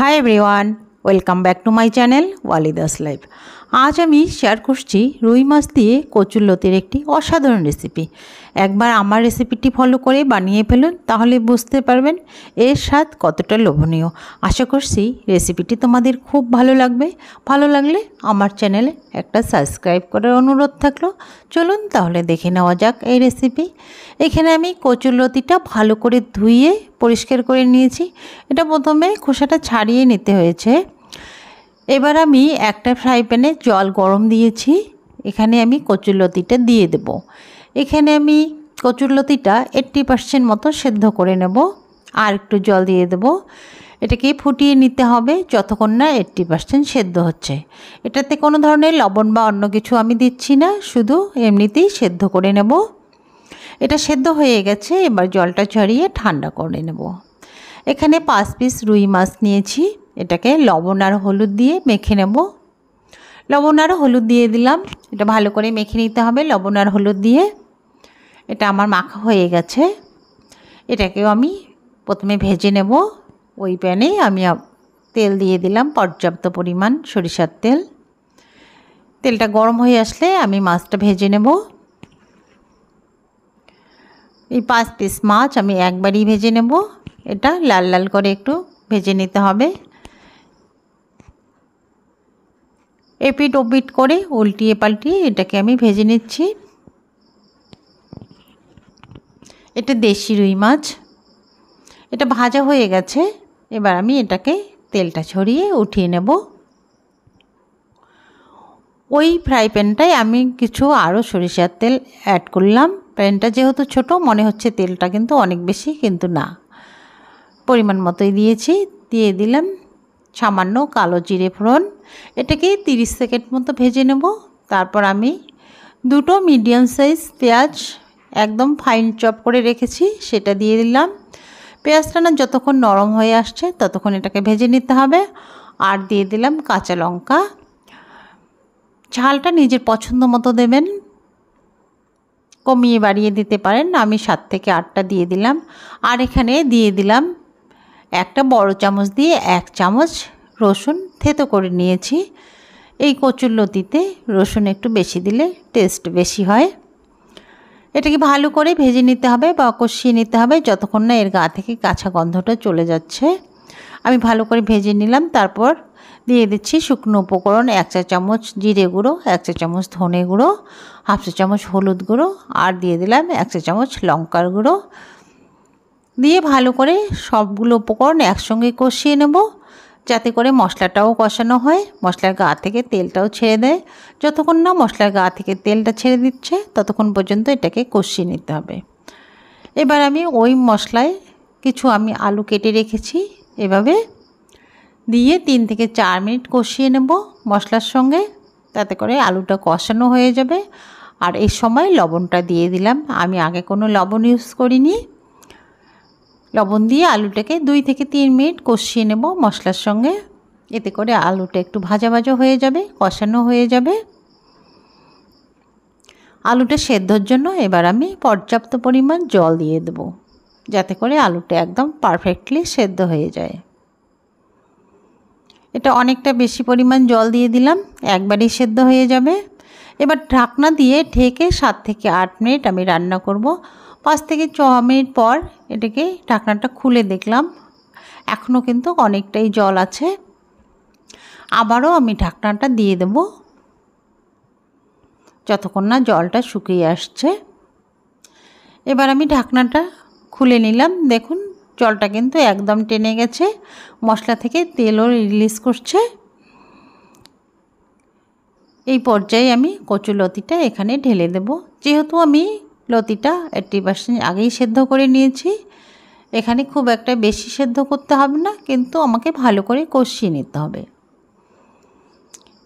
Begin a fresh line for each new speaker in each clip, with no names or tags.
Hi everyone, welcome back to my channel Validas Life. আজ আমি share করছি রুই মাছ দিয়ে লতির একটি অসাধারণ রেসিপি একবার আমার রেসিপিটি ফলো করে বানিয়ে ফেলুন তাহলে বুঝতে পারবেন এর স্বাদ কতটা লোভনীয় আশা করছি রেসিপিটি তোমাদের খুব ভালো লাগবে ভালো লাগলে আমার চ্যানেলে একটা সাবস্ক্রাইব করার অনুরোধ থাকলো চলুন তাহলে দেখে নেওয়া যাক এই রেসিপি এখানে আমি লতিটা ভালো করে ধুইয়ে পরিষ্কার করে নিয়েছি এটা প্রথমে খোসাটা ছাড়িয়ে নিতে হয়েছে এবার আমি একটা ফ্রাই প্যানে জল গরম দিয়েছি এখানে আমি কচুরলতিটা দিয়ে দেব এখানে আমি কচুরলতিটা এইট্টি পার্সেন্ট মতো সেদ্ধ করে নেব আর একটু জল দিয়ে দেব এটাকে ফুটিয়ে নিতে হবে যতক্ষণ না এইট্টি পার্সেন্ট সেদ্ধ হচ্ছে এটাতে কোনো ধরনের লবণ বা অন্য কিছু আমি দিচ্ছি না শুধু এমনিতেই সেদ্ধ করে নেব এটা সেদ্ধ হয়ে গেছে এবার জলটা ছড়িয়ে ঠান্ডা করে নেব এখানে পাঁচ পিস রুই মাছ নিয়েছি এটাকে লবণ আর হলুদ দিয়ে মেখে নেব লবণ আর হলুদ দিয়ে দিলাম এটা ভালো করে মেখে নিতে হবে লবণ আর হলুদ দিয়ে এটা আমার মাখা হয়ে গেছে এটাকেও আমি প্রথমে ভেজে নেব ওই প্যানে আমি তেল দিয়ে দিলাম পর্যাপ্ত পরিমাণ সরিষার তেল তেলটা গরম হয়ে আসলে আমি মাছটা ভেজে নেব এই পাঁচ পিস মাছ আমি একবারই ভেজে নেব এটা লাল লাল করে একটু ভেজে নিতে হবে এপিট ওপিট করে উল্টিয়ে পাল্টিয়ে এটাকে আমি ভেজে নিচ্ছি এটা দেশি রুই মাছ এটা ভাজা হয়ে গেছে এবার আমি এটাকে তেলটা ছড়িয়ে উঠিয়ে নেব ওই ফ্রাই প্যানটায় আমি কিছু আরও সরিষার তেল অ্যাড করলাম প্যানটা যেহেতু ছোট মনে হচ্ছে তেলটা কিন্তু অনেক বেশি কিন্তু না পরিমাণ মতোই দিয়েছি দিয়ে দিলাম সামান্য কালো জিরে ফোড়ন এটাকে তিরিশ সেকেন্ড মতো ভেজে নেব তারপর আমি দুটো মিডিয়াম সাইজ পেঁয়াজ একদম ফাইন চপ করে রেখেছি সেটা দিয়ে দিলাম পেঁয়াজটা না যতক্ষণ নরম হয়ে আসছে ততক্ষণ এটাকে ভেজে নিতে হবে আর দিয়ে দিলাম কাঁচা লঙ্কা ঝালটা নিজের পছন্দ মতো দেবেন কমিয়ে বাড়িয়ে দিতে পারেন আমি সাত থেকে আটটা দিয়ে দিলাম আর এখানে দিয়ে দিলাম একটা বড় চামচ দিয়ে এক চামচ রসুন থেতো করে নিয়েছি এই কচুর লতিতে রসুন একটু বেশি দিলে টেস্ট বেশি হয় এটাকে ভালো করে ভেজে নিতে হবে বা কষিয়ে নিতে হবে যতক্ষণ না এর গা থেকে কাঁচা গন্ধটা চলে যাচ্ছে আমি ভালো করে ভেজে নিলাম তারপর দিয়ে দিচ্ছি শুকনো উপকরণ এক চা চামচ জিরে গুঁড়ো এক চা চামচ ধনে গুঁড়ো হাফ চা চামচ হলুদ গুঁড়ো আর দিয়ে দিলাম এক চা চামচ লঙ্কার গুঁড়ো দিয়ে ভালো করে সবগুলো উপকরণ একসঙ্গে কষিয়ে নেব যাতে করে মশলাটাও কষানো হয় মশলার গা থেকে তেলটাও ছেড়ে দেয় যতক্ষণ না মশলার গা থেকে তেলটা ছেড়ে দিচ্ছে ততক্ষণ পর্যন্ত এটাকে কষিয়ে নিতে হবে এবার আমি ওই মশলায় কিছু আমি আলু কেটে রেখেছি এভাবে দিয়ে তিন থেকে চার মিনিট কষিয়ে নেব মশলার সঙ্গে তাতে করে আলুটা কষানো হয়ে যাবে আর এই সময় লবণটা দিয়ে দিলাম আমি আগে কোনো লবণ ইউজ করিনি লবণ দিয়ে আলুটাকে দুই থেকে তিন মিনিট কষিয়ে নেব মশলার সঙ্গে এতে করে আলুটা একটু ভাজা ভাজা হয়ে যাবে কষানো হয়ে যাবে আলুটা সেদ্ধর জন্য এবার আমি পর্যাপ্ত পরিমাণ জল দিয়ে দেব যাতে করে আলুটা একদম পারফেক্টলি সেদ্ধ হয়ে যায় এটা অনেকটা বেশি পরিমাণ জল দিয়ে দিলাম একবারই সেদ্ধ হয়ে যাবে এবার ঢাকনা দিয়ে ঢেকে সাত থেকে আট মিনিট আমি রান্না করব পাঁচ থেকে ছ মিনিট পর এটাকে ঢাকনাটা খুলে দেখলাম এখনও কিন্তু অনেকটাই জল আছে আবারও আমি ঢাকনাটা দিয়ে দেব যতক্ষণ না জলটা শুকিয়ে আসছে এবার আমি ঢাকনাটা খুলে নিলাম দেখুন জলটা কিন্তু একদম টেনে গেছে মশলা থেকে তেলও রিলিজ করছে এই পর্যায়ে আমি কচুলতিটা এখানে ঢেলে দেব যেহেতু আমি লতিটা এটি পার্সেন্ট আগেই সেদ্ধ করে নিয়েছি এখানে খুব একটা বেশি সেদ্ধ করতে হবে না কিন্তু আমাকে ভালো করে কষিয়ে নিতে হবে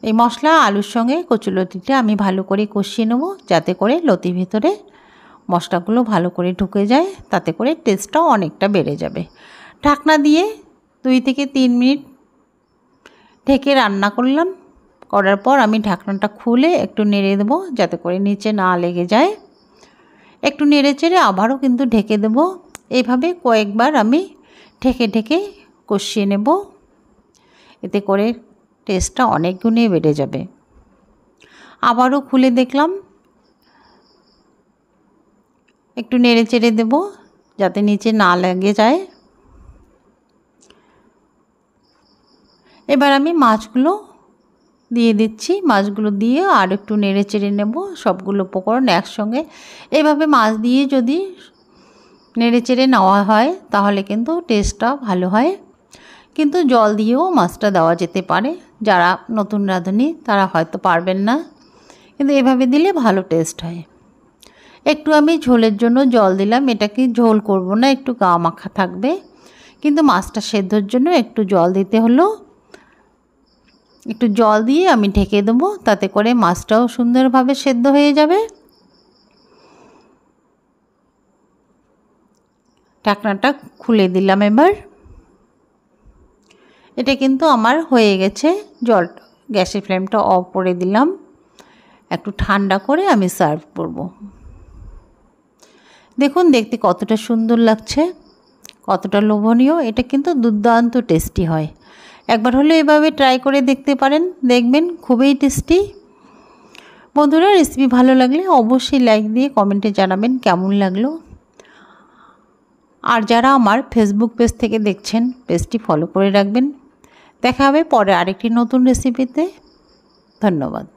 এই মশলা আলুর সঙ্গে কচুলতিটা আমি ভালো করে কষিয়ে নেবো যাতে করে লতি ভেতরে মশলাগুলো ভালো করে ঢুকে যায় তাতে করে টেস্টটাও অনেকটা বেড়ে যাবে ঢাকনা দিয়ে দুই থেকে তিন মিনিট ঢেকে রান্না করলাম করার পর আমি ঢাকনাটা খুলে একটু নেড়ে দেবো যাতে করে নিচে না লেগে যায় একটু নেড়ে চেড়ে আবারও কিন্তু ঢেকে দেব এইভাবে কয়েকবার আমি ঢেকে ঢেকে কষিয়ে নেব এতে করে টেস্টটা অনেক গুণে বেড়ে যাবে আবারও খুলে দেখলাম একটু নেড়ে চেড়ে দেব যাতে নিচে না লাগে যায় এবার আমি মাছগুলো দিয়ে দিচ্ছি মাছগুলো দিয়ে আর একটু নেড়ে চেড়ে নেব সবগুলো উপকরণ একসঙ্গে এভাবে মাছ দিয়ে যদি নেড়ে চেড়ে নেওয়া হয় তাহলে কিন্তু টেস্টটা ভালো হয় কিন্তু জল দিয়েও মাছটা দেওয়া যেতে পারে যারা নতুন রাঁধুনি তারা হয়তো পারবেন না কিন্তু এভাবে দিলে ভালো টেস্ট হয় একটু আমি ঝোলের জন্য জল দিলাম এটাকে ঝোল করব না একটু গা মাখা থাকবে কিন্তু মাছটা সেদ্ধর জন্য একটু জল দিতে হলো একটু জল দিয়ে আমি ঢেকে দেবো তাতে করে মাছটাও সুন্দরভাবে সেদ্ধ হয়ে যাবে ঢাকনাটা খুলে দিলাম এবার এটা কিন্তু আমার হয়ে গেছে জল গ্যাসের ফ্লেমটা অফ করে দিলাম একটু ঠান্ডা করে আমি সার্ভ করব দেখুন দেখতে কতটা সুন্দর লাগছে কতটা লোভনীয় এটা কিন্তু দুর্দান্ত টেস্টি হয় একবার হলে এভাবে ট্রাই করে দেখতে পারেন দেখবেন খুবই টেস্টি বন্ধুরা রেসিপি ভালো লাগলে অবশ্যই লাইক দিয়ে কমেন্টে জানাবেন কেমন লাগলো আর যারা আমার ফেসবুক পেজ থেকে দেখছেন পেজটি ফলো করে রাখবেন দেখা হবে পরে আরেকটি নতুন রেসিপিতে ধন্যবাদ